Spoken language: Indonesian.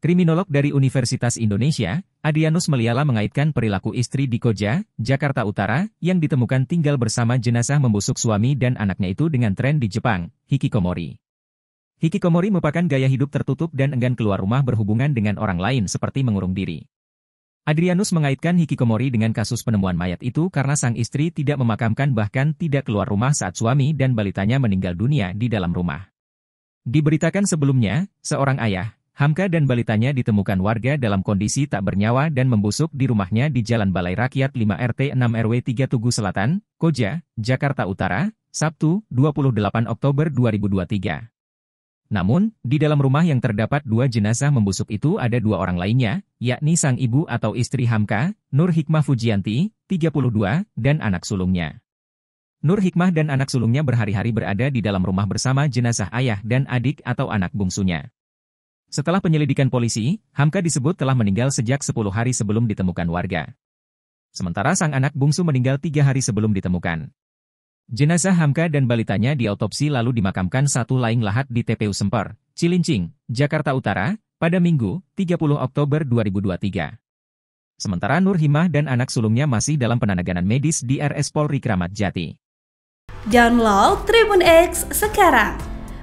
Kriminolog dari Universitas Indonesia, Adrianus Meliala mengaitkan perilaku istri di Koja, Jakarta Utara, yang ditemukan tinggal bersama jenazah membusuk suami dan anaknya itu dengan tren di Jepang, Hikikomori. Hikikomori merupakan gaya hidup tertutup dan enggan keluar rumah berhubungan dengan orang lain seperti mengurung diri. Adrianus mengaitkan Hikikomori dengan kasus penemuan mayat itu karena sang istri tidak memakamkan bahkan tidak keluar rumah saat suami dan balitanya meninggal dunia di dalam rumah. Diberitakan sebelumnya, seorang ayah, Hamka dan balitanya ditemukan warga dalam kondisi tak bernyawa dan membusuk di rumahnya di Jalan Balai Rakyat 5 RT 6 RW 3 Tugu Selatan, Koja, Jakarta Utara, Sabtu, 28 Oktober 2023. Namun, di dalam rumah yang terdapat dua jenazah membusuk itu ada dua orang lainnya, yakni sang ibu atau istri Hamka, Nur Hikmah Fujianti, 32, dan anak sulungnya. Nur Hikmah dan anak sulungnya berhari-hari berada di dalam rumah bersama jenazah ayah dan adik atau anak bungsunya. Setelah penyelidikan polisi, Hamka disebut telah meninggal sejak 10 hari sebelum ditemukan warga. Sementara sang anak bungsu meninggal tiga hari sebelum ditemukan. Jenazah Hamka dan balitanya diautopsi lalu dimakamkan satu laing lahat di TPU Semper, Cilincing, Jakarta Utara, pada Minggu, 30 Oktober 2023. Sementara Nur Himah dan anak sulungnya masih dalam penanganan medis di RS Polri Kramat Jati. Download Tribun X sekarang